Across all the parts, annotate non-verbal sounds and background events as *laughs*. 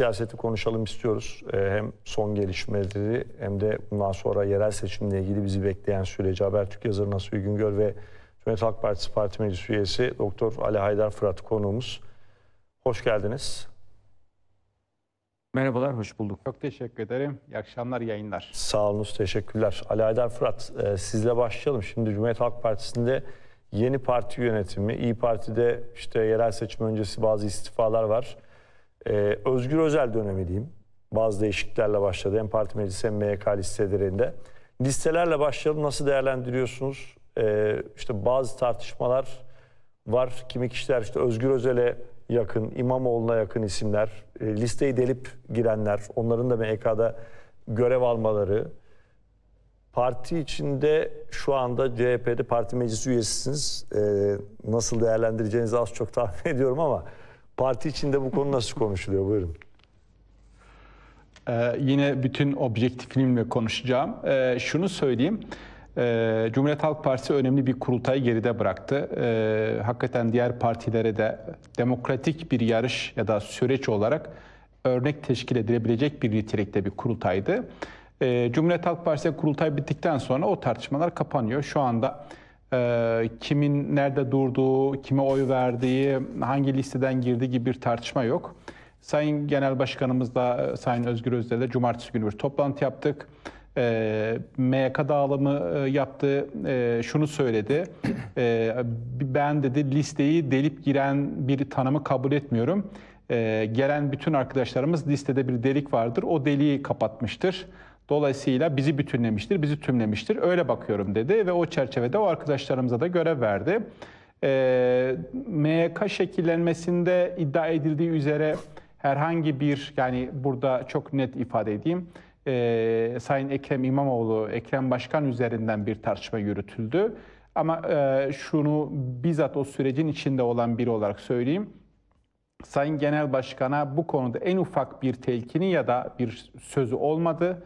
siyaseti konuşalım istiyoruz. Ee, hem son gelişmeleri hem de bundan sonra yerel seçimle ilgili bizi bekleyen süreci Habertürk yazarı Nasuh Güngör ve Cumhuriyet Halk Partisi Parti Meclis üyesi Doktor Ali Haydar Fırat konuğumuz. Hoş geldiniz. Merhabalar, hoş bulduk. Çok teşekkür ederim. İyi akşamlar, yayınlar. Sağolunuz, teşekkürler. Ali Haydar Fırat, e, sizle başlayalım. Şimdi Cumhuriyet Halk Partisi'nde yeni parti yönetimi, İyi Parti'de işte yerel seçim öncesi bazı istifalar var e, Özgür Özel dönemi diyeyim. Bazı değişikliklerle başladı. Hem parti meclisi hem MYK listelerinde. Listelerle başlayalım. Nasıl değerlendiriyorsunuz? E, işte bazı tartışmalar var. Kimi kişiler işte Özgür Özel'e yakın, İmamoğlu'na yakın isimler, e, listeyi delip girenler, onların da MYK'da görev almaları, Parti içinde şu anda CHP'de parti meclisi üyesisiniz. Ee, nasıl değerlendireceğinizi az çok *laughs* tahmin ediyorum ama Parti içinde bu konu nasıl konuşuluyor? Buyurun. Ee, yine bütün objektifliğimle konuşacağım. Ee, şunu söyleyeyim. Ee, Cumhuriyet Halk Partisi önemli bir kurultayı geride bıraktı. Ee, hakikaten diğer partilere de demokratik bir yarış ya da süreç olarak örnek teşkil edilebilecek bir nitelikte bir kurultaydı. Ee, Cumhuriyet Halk Partisi kurultay bittikten sonra o tartışmalar kapanıyor. Şu anda ee, kimin nerede durduğu, kime oy verdiği, hangi listeden girdiği gibi bir tartışma yok. Sayın Genel Başkanımız da e, Sayın Özgür Özdele cumartesi günü bir toplantı yaptık. Ee, e, MYK dağılımı yaptı. E, şunu söyledi. E, ben dedi listeyi delip giren bir tanımı kabul etmiyorum. E, gelen bütün arkadaşlarımız listede bir delik vardır. O deliği kapatmıştır. Dolayısıyla bizi bütünlemiştir, bizi tümlemiştir. Öyle bakıyorum dedi ve o çerçevede o arkadaşlarımıza da görev verdi. E, ee, MYK şekillenmesinde iddia edildiği üzere herhangi bir yani burada çok net ifade edeyim e, Sayın Ekrem İmamoğlu, Ekrem Başkan üzerinden bir tartışma yürütüldü. Ama e, şunu bizzat o sürecin içinde olan biri olarak söyleyeyim. Sayın Genel Başkan'a bu konuda en ufak bir telkini ya da bir sözü olmadı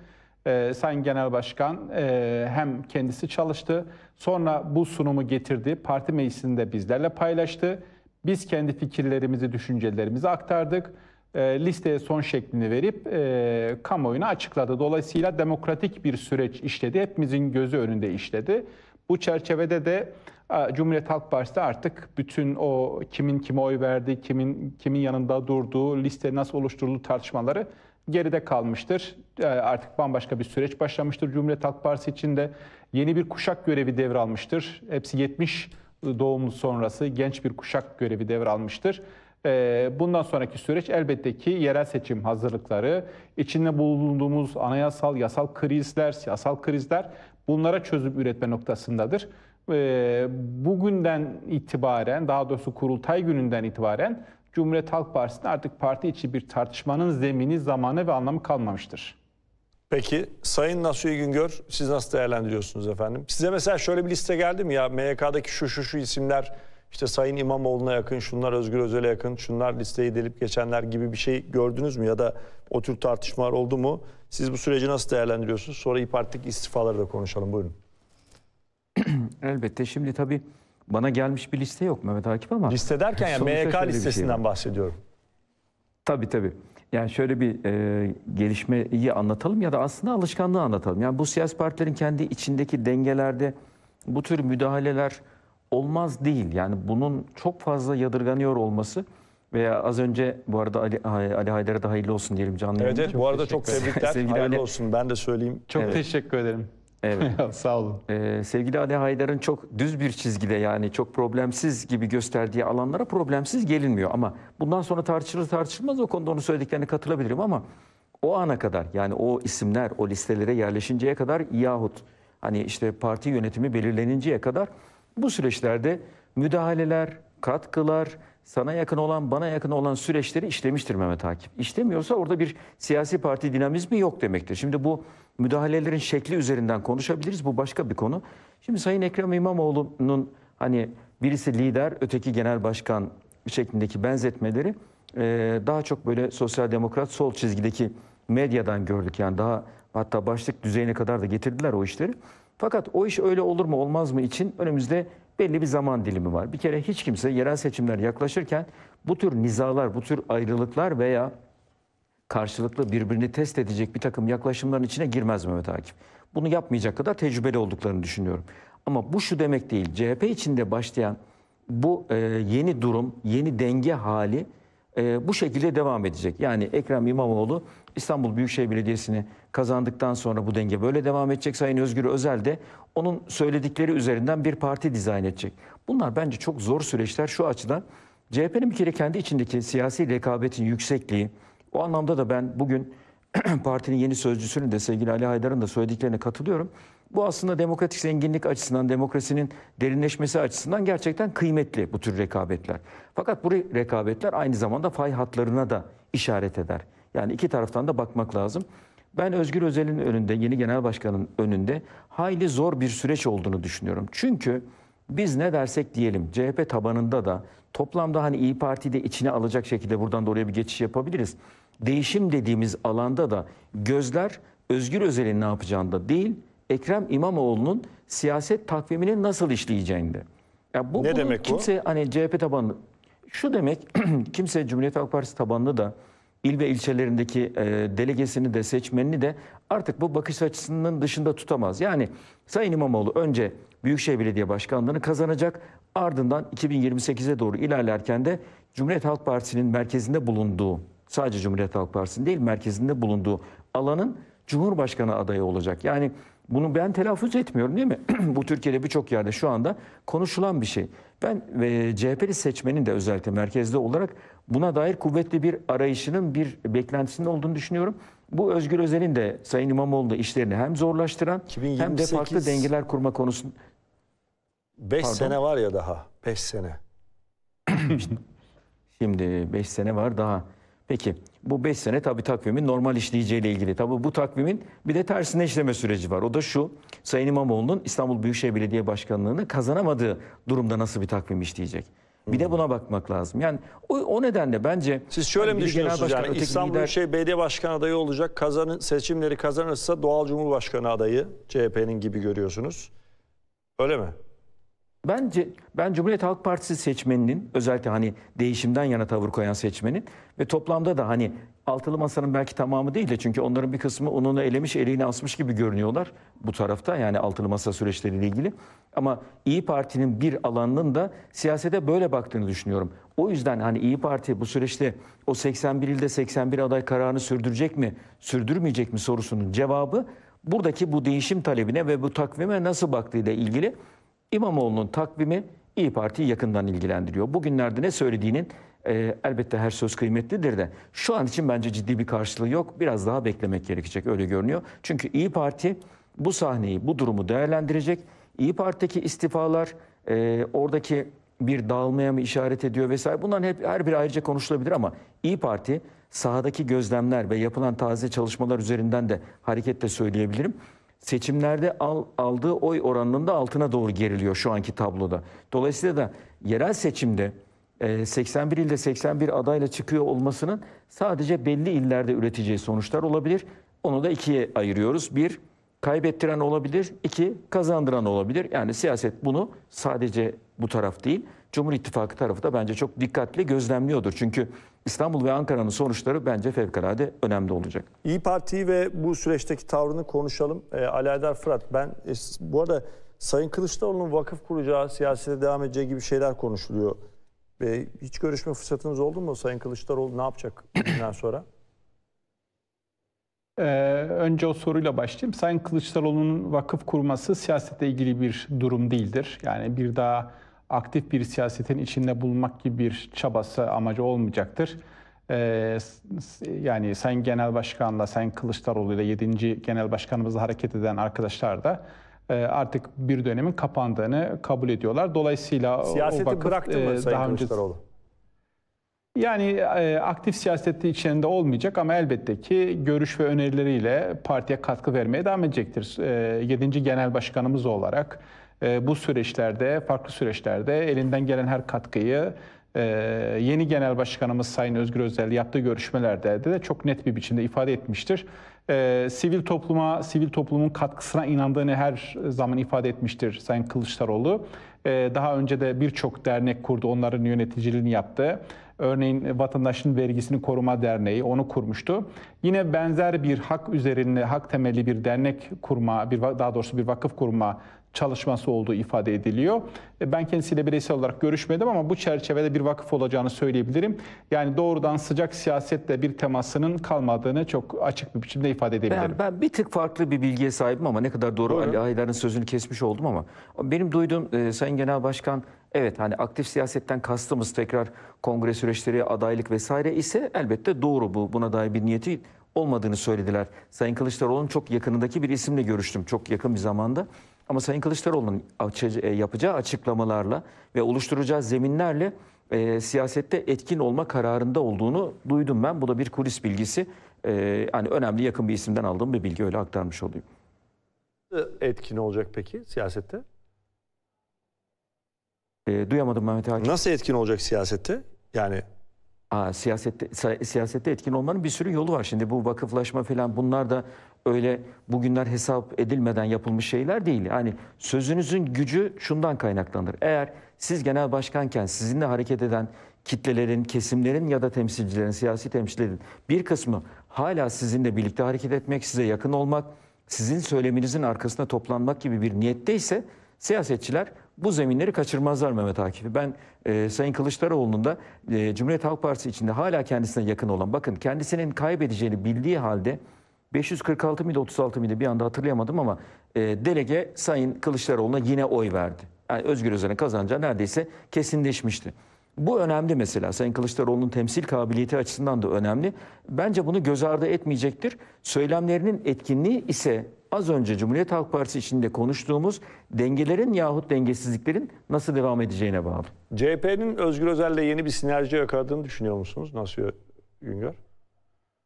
e, Sayın Genel Başkan e, hem kendisi çalıştı, sonra bu sunumu getirdi, parti meclisinde bizlerle paylaştı. Biz kendi fikirlerimizi, düşüncelerimizi aktardık. E, listeye son şeklini verip e, kamuoyuna açıkladı. Dolayısıyla demokratik bir süreç işledi. Hepimizin gözü önünde işledi. Bu çerçevede de e, Cumhuriyet Halk Partisi artık bütün o kimin kime oy verdi, kimin kimin yanında durduğu, liste nasıl oluşturulduğu tartışmaları geride kalmıştır. E, artık bambaşka bir süreç başlamıştır Cumhuriyet Halk Partisi içinde. Yeni bir kuşak görevi devralmıştır. Hepsi 70 doğumlu sonrası genç bir kuşak görevi devralmıştır. E, bundan sonraki süreç elbette ki yerel seçim hazırlıkları, içinde bulunduğumuz anayasal, yasal krizler, siyasal krizler bunlara çözüm üretme noktasındadır. E, bugünden itibaren, daha doğrusu kurultay gününden itibaren Cumhuriyet Halk Partisi'nde artık parti içi bir tartışmanın zemini, zamanı ve anlamı kalmamıştır. Peki Sayın Nasuhi Güngör siz nasıl değerlendiriyorsunuz efendim? Size mesela şöyle bir liste geldi mi ya MYK'daki şu şu şu isimler işte Sayın İmamoğlu'na yakın, şunlar Özgür Özel'e yakın, şunlar listeyi delip geçenler gibi bir şey gördünüz mü? Ya da o tür tartışmalar oldu mu? Siz bu süreci nasıl değerlendiriyorsunuz? Sonra İYİ Parti'deki istifaları da konuşalım. Buyurun. *clears throat* Elbette. Şimdi tabii bana gelmiş bir liste yok Mehmet Akif ama. Liste derken ya MYK şey listesinden şey bahsediyorum. Tabii tabii. Yani şöyle bir e, gelişmeyi anlatalım ya da aslında alışkanlığı anlatalım. Yani bu siyasi partilerin kendi içindeki dengelerde bu tür müdahaleler olmaz değil. Yani bunun çok fazla yadırganıyor olması veya az önce bu arada Ali, Ali Haydar'a da hayırlı olsun diyelim canlı Evet, evet bu arada çok tebrikler. Sevgili hayırlı Ali. olsun ben de söyleyeyim. Çok evet. teşekkür ederim. Evet. *laughs* Sağ olun. Ee, sevgili Ali Haydar'ın çok düz bir çizgide yani çok problemsiz gibi gösterdiği alanlara problemsiz gelinmiyor. Ama bundan sonra tartışılır tartışılmaz o konuda onu söylediklerine katılabilirim ama o ana kadar yani o isimler o listelere yerleşinceye kadar yahut hani işte parti yönetimi belirleninceye kadar bu süreçlerde müdahaleler, katkılar, sana yakın olan, bana yakın olan süreçleri işlemiştir Mehmet Akif. İşlemiyorsa orada bir siyasi parti dinamizmi yok demektir. Şimdi bu müdahalelerin şekli üzerinden konuşabiliriz. Bu başka bir konu. Şimdi Sayın Ekrem İmamoğlu'nun hani birisi lider, öteki genel başkan şeklindeki benzetmeleri e, daha çok böyle sosyal demokrat sol çizgideki medyadan gördük. Yani daha hatta başlık düzeyine kadar da getirdiler o işleri. Fakat o iş öyle olur mu olmaz mı için önümüzde belli bir zaman dilimi var. Bir kere hiç kimse yerel seçimler yaklaşırken bu tür nizalar, bu tür ayrılıklar veya karşılıklı birbirini test edecek bir takım yaklaşımların içine girmez Mehmet Akif. Bunu yapmayacak kadar tecrübeli olduklarını düşünüyorum. Ama bu şu demek değil. CHP içinde başlayan bu e, yeni durum, yeni denge hali e, bu şekilde devam edecek. Yani Ekrem İmamoğlu İstanbul Büyükşehir Belediyesi'ni kazandıktan sonra bu denge böyle devam edecek. Sayın Özgür Özel de onun söyledikleri üzerinden bir parti dizayn edecek. Bunlar bence çok zor süreçler şu açıdan. CHP'nin bir kere kendi içindeki siyasi rekabetin yüksekliği, o anlamda da ben bugün *clears throat* partinin yeni sözcüsünün de sevgili Ali Haydar'ın da söylediklerine katılıyorum. Bu aslında demokratik zenginlik açısından, demokrasinin derinleşmesi açısından gerçekten kıymetli bu tür rekabetler. Fakat bu rekabetler aynı zamanda fay hatlarına da işaret eder. Yani iki taraftan da bakmak lazım. Ben Özgür Özel'in önünde, yeni genel başkanın önünde hayli zor bir süreç olduğunu düşünüyorum. Çünkü biz ne dersek diyelim CHP tabanında da toplamda hani İyi Parti'yi de içine alacak şekilde buradan da oraya bir geçiş yapabiliriz değişim dediğimiz alanda da gözler Özgür Özel'in ne yapacağında değil, Ekrem İmamoğlu'nun siyaset takvimini nasıl işleyeceğinde. Ya bu, ne demek kimse, bu? Hani CHP tabanlı, şu demek *clears throat* kimse Cumhuriyet Halk Partisi tabanlı da il ve ilçelerindeki e, delegesini de seçmenini de artık bu bakış açısının dışında tutamaz. Yani Sayın İmamoğlu önce Büyükşehir Belediye Başkanlığı'nı kazanacak ardından 2028'e doğru ilerlerken de Cumhuriyet Halk Partisi'nin merkezinde bulunduğu sadece Cumhuriyet Halk Partisi'nin değil merkezinde bulunduğu alanın Cumhurbaşkanı adayı olacak. Yani bunu ben telaffuz etmiyorum değil mi? *clears throat* Bu Türkiye'de birçok yerde şu anda konuşulan bir şey. Ben ve CHP'li seçmenin de özellikle merkezde olarak buna dair kuvvetli bir arayışının bir beklentisinin olduğunu düşünüyorum. Bu Özgür Özel'in de Sayın İmamoğlu işlerini hem zorlaştıran 2028, hem de farklı dengeler kurma konusunda 5 sene var ya daha 5 sene. *clears throat* Şimdi 5 sene var daha. Peki bu 5 sene tabi takvimin normal işleyeceğiyle ilgili. Tabi bu takvimin bir de tersine işleme süreci var. O da şu Sayın İmamoğlu'nun İstanbul Büyükşehir Belediye Başkanlığı'nı kazanamadığı durumda nasıl bir takvim işleyecek? Bir de hmm. buna bakmak lazım. Yani o, nedenle bence... Siz şöyle hani yani mi düşünüyorsunuz başkan, yani İstanbul lider... Büyükşehir Belediye Başkanı adayı olacak kazanın, seçimleri kazanırsa doğal Cumhurbaşkanı adayı CHP'nin gibi görüyorsunuz. Öyle mi? Bence ben Cumhuriyet Halk Partisi seçmeninin özellikle hani değişimden yana tavır koyan seçmenin ve toplamda da hani altılı masanın belki tamamı değil de çünkü onların bir kısmı onunu elemiş eliğini asmış gibi görünüyorlar bu tarafta yani altılı masa süreçleriyle ilgili. Ama İyi Parti'nin bir alanının da siyasete böyle baktığını düşünüyorum. O yüzden hani İyi Parti bu süreçte o 81 ilde 81 aday kararını sürdürecek mi, sürdürmeyecek mi sorusunun cevabı buradaki bu değişim talebine ve bu takvime nasıl baktığıyla ilgili İmamoğlu'nun takvimi İyi Parti'yi yakından ilgilendiriyor. Bugünlerde ne söylediğinin e, elbette her söz kıymetlidir de şu an için bence ciddi bir karşılığı yok. Biraz daha beklemek gerekecek öyle görünüyor. Çünkü İyi Parti bu sahneyi, bu durumu değerlendirecek. İyi Parti'deki istifalar, e, oradaki bir dağılmaya mı işaret ediyor vesaire. Bunların hep her biri ayrıca konuşulabilir ama İyi Parti sahadaki gözlemler ve yapılan taze çalışmalar üzerinden de hareketle söyleyebilirim seçimlerde al, aldığı oy oranının da altına doğru geriliyor şu anki tabloda. Dolayısıyla da yerel seçimde 81 e, ilde 81 adayla çıkıyor olmasının sadece belli illerde üreteceği sonuçlar olabilir. Onu da ikiye ayırıyoruz. Bir, kaybettiren olabilir. iki kazandıran olabilir. Yani siyaset bunu sadece bu taraf değil, Cumhur İttifakı tarafı da bence çok dikkatli gözlemliyordur. Çünkü İstanbul ve Ankara'nın sonuçları bence fevkalade önemli olacak. İyi Parti ve bu süreçteki tavrını konuşalım. E, ee, Alaeddin Fırat ben e, bu arada Sayın Kılıçdaroğlu'nun vakıf kuracağı, siyasete devam edeceği gibi şeyler konuşuluyor. E, hiç görüşme fırsatınız oldu mu Sayın Kılıçdaroğlu ne yapacak bundan *clears throat* sonra? Ee, önce o soruyla başlayayım. Sayın Kılıçdaroğlu'nun vakıf kurması siyasetle ilgili bir durum değildir. Yani bir daha aktif bir siyasetin içinde bulunmak gibi bir çabası amacı olmayacaktır. Ee, yani Sayın Genel Başkan'la, Sayın Kılıçdaroğlu'yla 7. Genel Başkanımızla hareket eden arkadaşlar da e, artık bir dönemin kapandığını kabul ediyorlar. Dolayısıyla Siyaseti o vakıf, bıraktı mı e, Sayın daha Kılıçdaroğlu? yani e, aktif siyasette içinde olmayacak ama elbette ki görüş ve önerileriyle partiye katkı vermeye devam edecektir. E, 7. Genel Başkanımız olarak ee, bu süreçlerde, farklı süreçlerde elinden gelen her katkıyı e, yeni genel başkanımız Sayın Özgür Özel yaptığı görüşmelerde de çok net bir biçimde ifade etmiştir. Ee, sivil topluma, sivil toplumun katkısına inandığını her zaman ifade etmiştir Sayın Kılıçdaroğlu. Ee, daha önce de birçok dernek kurdu, onların yöneticiliğini yaptı. Örneğin Vatandaşın Vergisini Koruma Derneği onu kurmuştu. Yine benzer bir hak üzerine hak temelli bir dernek kurma, bir daha doğrusu bir vakıf kurma çalışması olduğu ifade ediliyor. E, ben kendisiyle bireysel olarak görüşmedim ama bu çerçevede bir vakıf olacağını söyleyebilirim. Yani doğrudan sıcak siyasetle bir temasının kalmadığını çok açık bir biçimde ifade edebilirim. Ben, ben bir tık farklı bir bilgiye sahibim ama ne kadar doğru Ali Aydar'ın sözünü kesmiş oldum ama benim duyduğum e, Sayın Genel Başkan Evet hani aktif siyasetten kastımız tekrar kongre süreçleri, adaylık vesaire ise elbette doğru bu. Buna dair bir niyeti olmadığını söylediler. Sayın Kılıçdaroğlu'nun çok yakınındaki bir isimle görüştüm çok yakın bir zamanda. Ama Sayın Kılıçdaroğlu'nun e, yapacağı açıklamalarla ve oluşturacağı zeminlerle e, siyasette etkin olma kararında olduğunu duydum ben. Bu da bir kulis bilgisi. E, yani önemli yakın bir isimden aldığım bir bilgi öyle aktarmış olayım. Etkin olacak peki siyasette? E, duyamadım Mehmet Akif. Nasıl etkin olacak siyasette? Yani Aa, siyasette siyasette etkin olmanın bir sürü yolu var. Şimdi bu vakıflaşma falan bunlar da öyle bugünler hesap edilmeden yapılmış şeyler değil. Yani sözünüzün gücü şundan kaynaklanır. Eğer siz genel başkanken sizinle hareket eden kitlelerin, kesimlerin ya da temsilcilerin, siyasi temsilcilerin bir kısmı hala sizinle birlikte hareket etmek, size yakın olmak, sizin söyleminizin arkasına toplanmak gibi bir niyetteyse siyasetçiler bu zeminleri kaçırmazlar Mehmet Akif'i. Ben e, Sayın Kılıçdaroğlu'nun da e, Cumhuriyet Halk Partisi içinde hala kendisine yakın olan, bakın kendisinin kaybedeceğini bildiği halde 546 mıydı 36 mıydı bir anda hatırlayamadım ama e, delege Sayın Kılıçdaroğlu'na yine oy verdi. Yani Özgür Özel'in kazanacağı neredeyse kesinleşmişti. Bu önemli mesela. Sayın Kılıçdaroğlu'nun temsil kabiliyeti açısından da önemli. Bence bunu göz ardı etmeyecektir. Söylemlerinin etkinliği ise az önce Cumhuriyet Halk Partisi içinde konuştuğumuz dengelerin yahut dengesizliklerin nasıl devam edeceğine bağlı. CHP'nin Özgür Özel'le yeni bir sinerji yakaladığını düşünüyor musunuz? Nasıl Güngör?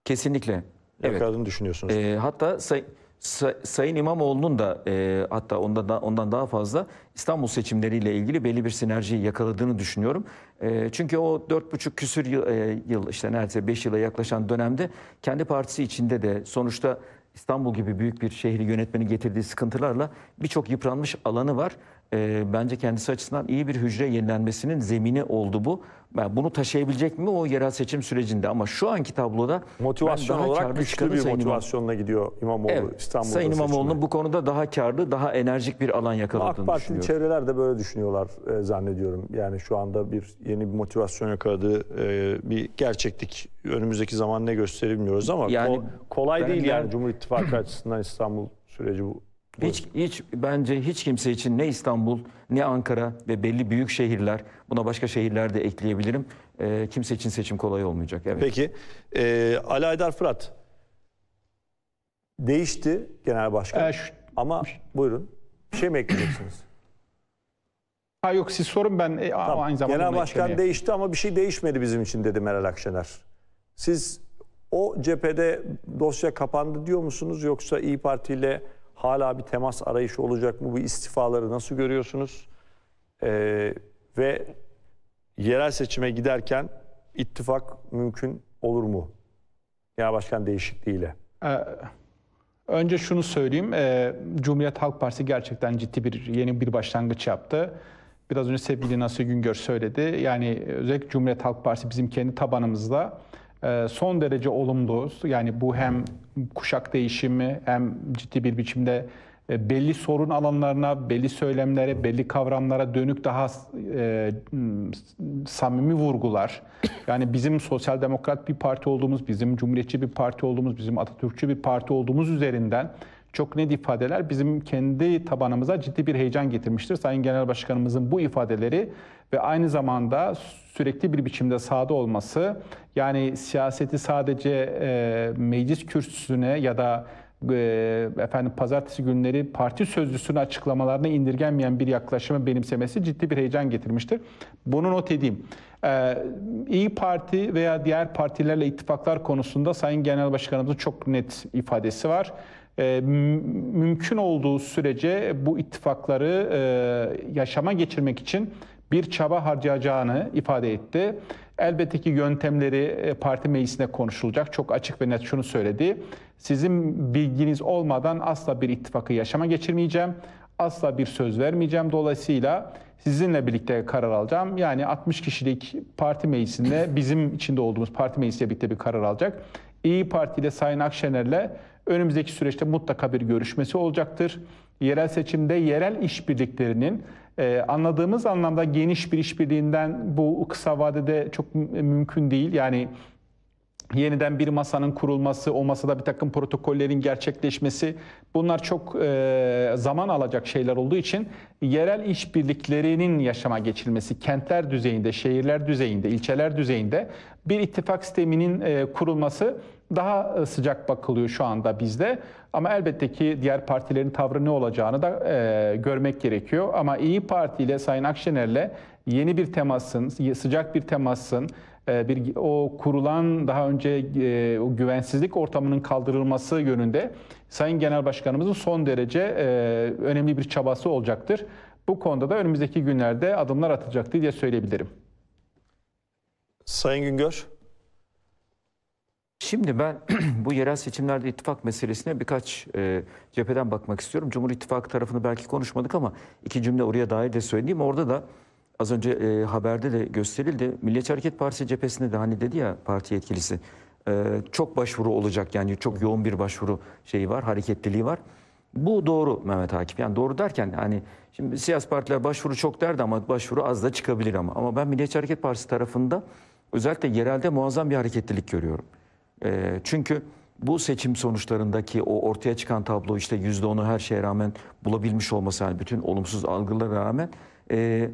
Kesinlikle yakardığını evet. düşünüyorsunuz. E, hatta say, say, Sayın İmamoğlu'nun da e, hatta ondan, ondan daha fazla İstanbul seçimleriyle ilgili belli bir sinerjiyi yakaladığını düşünüyorum. E, çünkü o 4,5 küsür yıl, e, yıl işte neredeyse 5 yıla yaklaşan dönemde kendi partisi içinde de sonuçta İstanbul gibi büyük bir şehri yönetmenin getirdiği sıkıntılarla birçok yıpranmış alanı var e, bence kendisi açısından iyi bir hücre yenilenmesinin zemini oldu bu. Yani bunu taşıyabilecek mi o yerel seçim sürecinde ama şu anki tabloda motivasyon olarak güçlü bir Sayın motivasyonla İmam... gidiyor İmamoğlu evet, İstanbul'da. Sayın İmamoğlu'nun bu konuda daha karlı, daha enerjik bir alan yakaladığını AK Parti'nin çevreler de böyle düşünüyorlar e, zannediyorum. Yani şu anda bir yeni bir motivasyon yakaladığı e, bir gerçeklik. Önümüzdeki zaman ne gösterir ama yani, ko kolay değil yani Cumhur İttifakı *clears throat* açısından İstanbul süreci bu hiç, hiç bence hiç kimse için ne İstanbul ne Ankara ve belli büyük şehirler buna başka şehirler de ekleyebilirim. E, kimse için seçim kolay olmayacak. Evet. Peki e, Ali Aydar Fırat değişti genel başkan. E, Ama buyurun bir şey mi ekleyeceksiniz? *clears throat* Ha yok siz sorun ben e, tamam. aynı zamanda Genel başkan eklemeye. değişti ama bir şey değişmedi bizim için dedi Meral Akşener. Siz o cephede dosya kapandı diyor musunuz yoksa İyi Parti ile Hala bir temas arayışı olacak mı? Bu istifaları nasıl görüyorsunuz? Ee, ve yerel seçime giderken ittifak mümkün olur mu? ya Başkan değişikliğiyle. Ee, önce şunu söyleyeyim. Ee, Cumhuriyet Halk Partisi gerçekten ciddi bir yeni bir başlangıç yaptı. Biraz önce sevgili Nasıl Güngör söyledi. Yani özellikle Cumhuriyet Halk Partisi bizim kendi tabanımızda ee, son derece olumlu. Yani bu hem kuşak değişimi hem ciddi bir biçimde e, belli sorun alanlarına, belli söylemlere, belli kavramlara dönük daha e, samimi vurgular. Yani bizim sosyal demokrat bir parti olduğumuz, bizim cumhuriyetçi bir parti olduğumuz, bizim Atatürkçü bir parti olduğumuz üzerinden çok net ifadeler bizim kendi tabanımıza ciddi bir heyecan getirmiştir. Sayın Genel Başkanımızın bu ifadeleri ve aynı zamanda sürekli bir biçimde sahada olması yani siyaseti sadece e, meclis kürsüsüne ya da e, efendim pazartesi günleri parti sözcüsünün açıklamalarına indirgenmeyen bir yaklaşımı benimsemesi ciddi bir heyecan getirmiştir. Bunu not edeyim. Ee, İyi Parti veya diğer partilerle ittifaklar konusunda Sayın Genel Başkanımızın çok net ifadesi var. Ee, mümkün olduğu sürece bu ittifakları e, yaşama geçirmek için bir çaba harcayacağını ifade etti. Elbette ki yöntemleri e, parti meclisinde konuşulacak. Çok açık ve net şunu söyledi. Sizin bilginiz olmadan asla bir ittifakı yaşama geçirmeyeceğim. Asla bir söz vermeyeceğim. Dolayısıyla sizinle birlikte karar alacağım. Yani 60 kişilik parti meclisinde bizim içinde olduğumuz parti meclisiyle birlikte bir karar alacak. İyi Parti ile Sayın Akşener'le önümüzdeki süreçte mutlaka bir görüşmesi olacaktır. Yerel seçimde yerel işbirliklerinin e, anladığımız anlamda geniş bir işbirliğinden bu kısa vadede çok mümkün değil. Yani yeniden bir masanın kurulması, o masada bir takım protokollerin gerçekleşmesi bunlar çok e, zaman alacak şeyler olduğu için yerel işbirliklerinin yaşama geçilmesi, kentler düzeyinde, şehirler düzeyinde, ilçeler düzeyinde bir ittifak sisteminin e, kurulması daha e, sıcak bakılıyor şu anda bizde. Ama elbette ki diğer partilerin tavrı ne olacağını da e, görmek gerekiyor. Ama İyi Parti ile Sayın Akşener'le yeni bir temasın, sıcak bir temasın, e, bir o kurulan daha önce e, o güvensizlik ortamının kaldırılması yönünde Sayın Genel Başkanımızın son derece e, önemli bir çabası olacaktır. Bu konuda da önümüzdeki günlerde adımlar atacaktır diye söyleyebilirim. Sayın Güngör. Şimdi ben *clears throat* bu yerel seçimlerde ittifak meselesine birkaç e, cepheden bakmak istiyorum. Cumhur İttifakı tarafını belki konuşmadık ama iki cümle oraya dair de söyleyeyim. Orada da az önce e, haberde de gösterildi. Milliyetçi Hareket Partisi cephesinde de hani dedi ya parti yetkilisi e, çok başvuru olacak yani çok yoğun bir başvuru şeyi var, hareketliliği var. Bu doğru Mehmet Akif. Yani doğru derken hani şimdi siyasi partiler başvuru çok derdi ama başvuru az da çıkabilir ama. Ama ben Milliyetçi Hareket Partisi tarafında özellikle yerelde muazzam bir hareketlilik görüyorum. E, çünkü bu seçim sonuçlarındaki o ortaya çıkan tablo işte %10'u her şeye rağmen bulabilmiş olması yani bütün olumsuz algılara rağmen... E,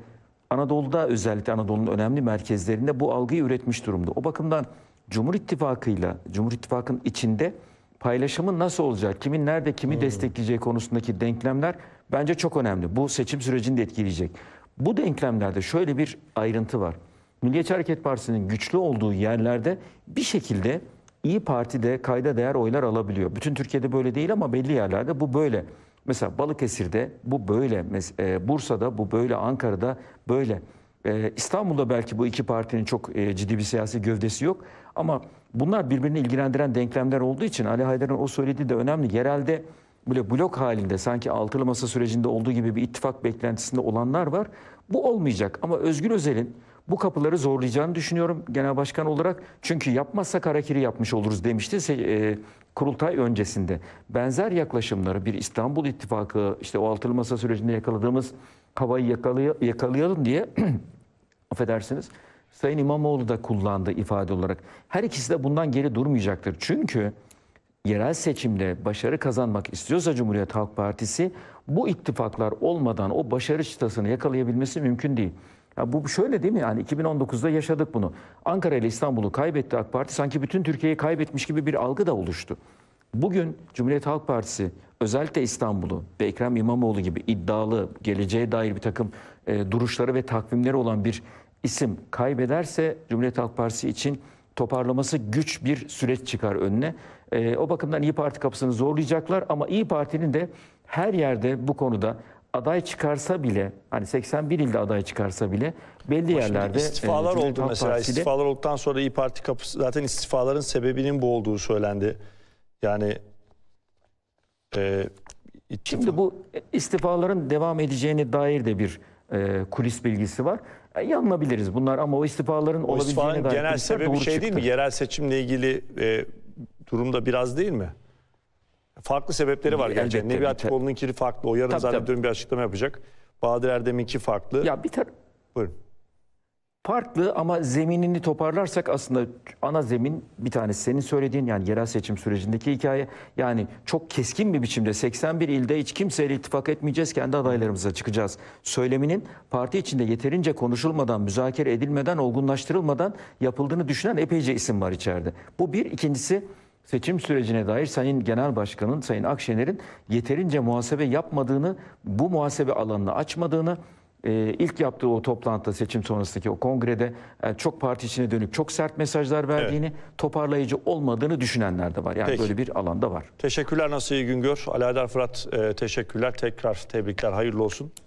Anadolu'da özellikle Anadolu'nun önemli merkezlerinde bu algıyı üretmiş durumda. O bakımdan Cumhur İttifakı'yla, Cumhur İttifakı'nın içinde paylaşımın nasıl olacak, kimin nerede kimi hmm. destekleyeceği konusundaki denklemler bence çok önemli. Bu seçim sürecini de etkileyecek. Bu denklemlerde şöyle bir ayrıntı var. Milliyetçi Hareket Partisi'nin güçlü olduğu yerlerde bir şekilde İyi Parti de kayda değer oylar alabiliyor. Bütün Türkiye'de böyle değil ama belli yerlerde bu böyle. Mesela Balıkesir'de bu böyle, e, Bursa'da bu böyle, Ankara'da böyle. E, İstanbul'da belki bu iki partinin çok e, ciddi bir siyasi gövdesi yok. Ama bunlar birbirini ilgilendiren denklemler olduğu için Ali Haydar'ın o söylediği de önemli. Yerelde böyle blok halinde sanki altılı masa sürecinde olduğu gibi bir ittifak beklentisinde olanlar var. Bu olmayacak ama Özgür Özel'in bu kapıları zorlayacağını düşünüyorum genel başkan olarak. Çünkü yapmazsak harakiri yapmış oluruz demişti e, kurultay öncesinde. Benzer yaklaşımları bir İstanbul İttifakı işte o altılı masa sürecinde yakaladığımız havayı yakalay yakalayalım diye *clears throat* affedersiniz. Sayın İmamoğlu da kullandı ifade olarak. Her ikisi de bundan geri durmayacaktır. Çünkü yerel seçimde başarı kazanmak istiyorsa Cumhuriyet Halk Partisi bu ittifaklar olmadan o başarı çıtasını yakalayabilmesi mümkün değil. Ya bu şöyle değil mi? Yani 2019'da yaşadık bunu. Ankara ile İstanbul'u kaybetti AK Parti. Sanki bütün Türkiye'yi kaybetmiş gibi bir algı da oluştu. Bugün Cumhuriyet Halk Partisi özellikle İstanbul'u ve Ekrem İmamoğlu gibi iddialı, geleceğe dair bir takım e, duruşları ve takvimleri olan bir isim kaybederse Cumhuriyet Halk Partisi için toparlaması güç bir süreç çıkar önüne. E, o bakımdan İyi Parti kapısını zorlayacaklar ama İyi Parti'nin de her yerde bu konuda aday çıkarsa bile hani 81 ilde aday çıkarsa bile belli Ama yerlerde e, istifalar e, oldu Halk mesela Partisi'de, istifalar olduktan sonra İyi Parti kapısı zaten istifaların sebebinin bu olduğu söylendi. Yani e, ittifa... Şimdi bu istifaların devam edeceğini dair de bir e, kulis bilgisi var. E, yanılabiliriz bunlar ama o istifaların o olabileceğine dair genel sebebi şey çıktı. değil mi? Yerel seçimle ilgili e, durumda biraz değil mi? Farklı sebepleri var gerçi. Elbette, Nebi Atipoğlu'nunki farklı. O yarın tabii, zannediyorum tabii. bir açıklama yapacak. Bahadır Erdem'inki farklı. Ya bir tar Buyurun. Farklı ama zeminini toparlarsak aslında ana zemin bir tanesi senin söylediğin yani yerel seçim sürecindeki hikaye. Yani çok keskin bir biçimde 81 ilde hiç kimseyle ittifak etmeyeceğiz kendi adaylarımıza çıkacağız. Söyleminin parti içinde yeterince konuşulmadan, müzakere edilmeden, olgunlaştırılmadan yapıldığını düşünen epeyce isim var içeride. Bu bir. ikincisi seçim sürecine dair Sayın Genel Başkan'ın, Sayın Akşener'in yeterince muhasebe yapmadığını, bu muhasebe alanını açmadığını, e, ilk yaptığı o toplantıda seçim sonrasındaki o kongrede e, çok parti içine dönük çok sert mesajlar verdiğini, evet. toparlayıcı olmadığını düşünenler de var. Yani Peki. böyle bir alanda var. Teşekkürler Nasıl Güngör. Alaeddin Fırat e, teşekkürler. Tekrar tebrikler. Hayırlı olsun.